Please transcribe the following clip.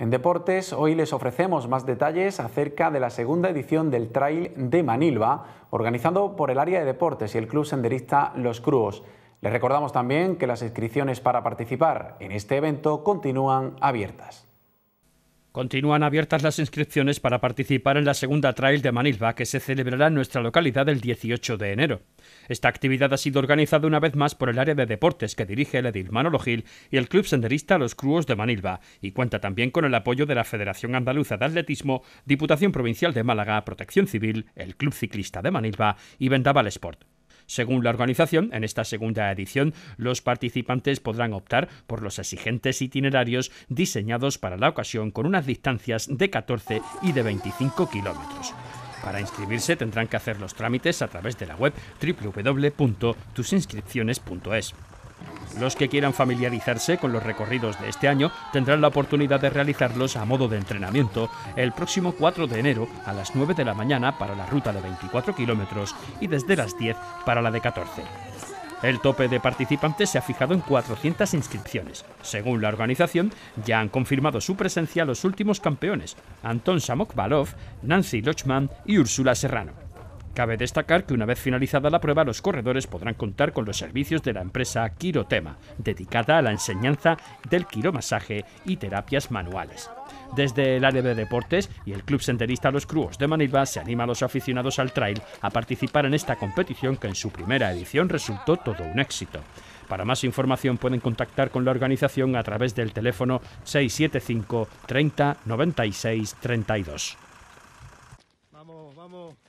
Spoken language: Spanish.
En deportes, hoy les ofrecemos más detalles acerca de la segunda edición del Trail de Manilva, organizado por el área de deportes y el club senderista Los Cruos. Les recordamos también que las inscripciones para participar en este evento continúan abiertas. Continúan abiertas las inscripciones para participar en la segunda trail de Manilva que se celebrará en nuestra localidad el 18 de enero. Esta actividad ha sido organizada una vez más por el área de deportes que dirige el edil Manolo Gil y el club senderista Los Cruos de Manilva y cuenta también con el apoyo de la Federación Andaluza de Atletismo, Diputación Provincial de Málaga, Protección Civil, el Club Ciclista de Manilva y Vendaval Sport. Según la organización, en esta segunda edición, los participantes podrán optar por los exigentes itinerarios diseñados para la ocasión con unas distancias de 14 y de 25 kilómetros. Para inscribirse tendrán que hacer los trámites a través de la web www.tusinscripciones.es. Los que quieran familiarizarse con los recorridos de este año tendrán la oportunidad de realizarlos a modo de entrenamiento el próximo 4 de enero a las 9 de la mañana para la ruta de 24 kilómetros y desde las 10 para la de 14. El tope de participantes se ha fijado en 400 inscripciones. Según la organización, ya han confirmado su presencia los últimos campeones, Anton Samokvalov, Nancy Lochman y Úrsula Serrano. Cabe destacar que una vez finalizada la prueba, los corredores podrán contar con los servicios de la empresa Quirotema, dedicada a la enseñanza del quiromasaje y terapias manuales. Desde el área de deportes y el Club Senderista Los Cruos de Manilva se anima a los aficionados al trail a participar en esta competición que en su primera edición resultó todo un éxito. Para más información pueden contactar con la organización a través del teléfono 675 30 96 32. Vamos, vamos.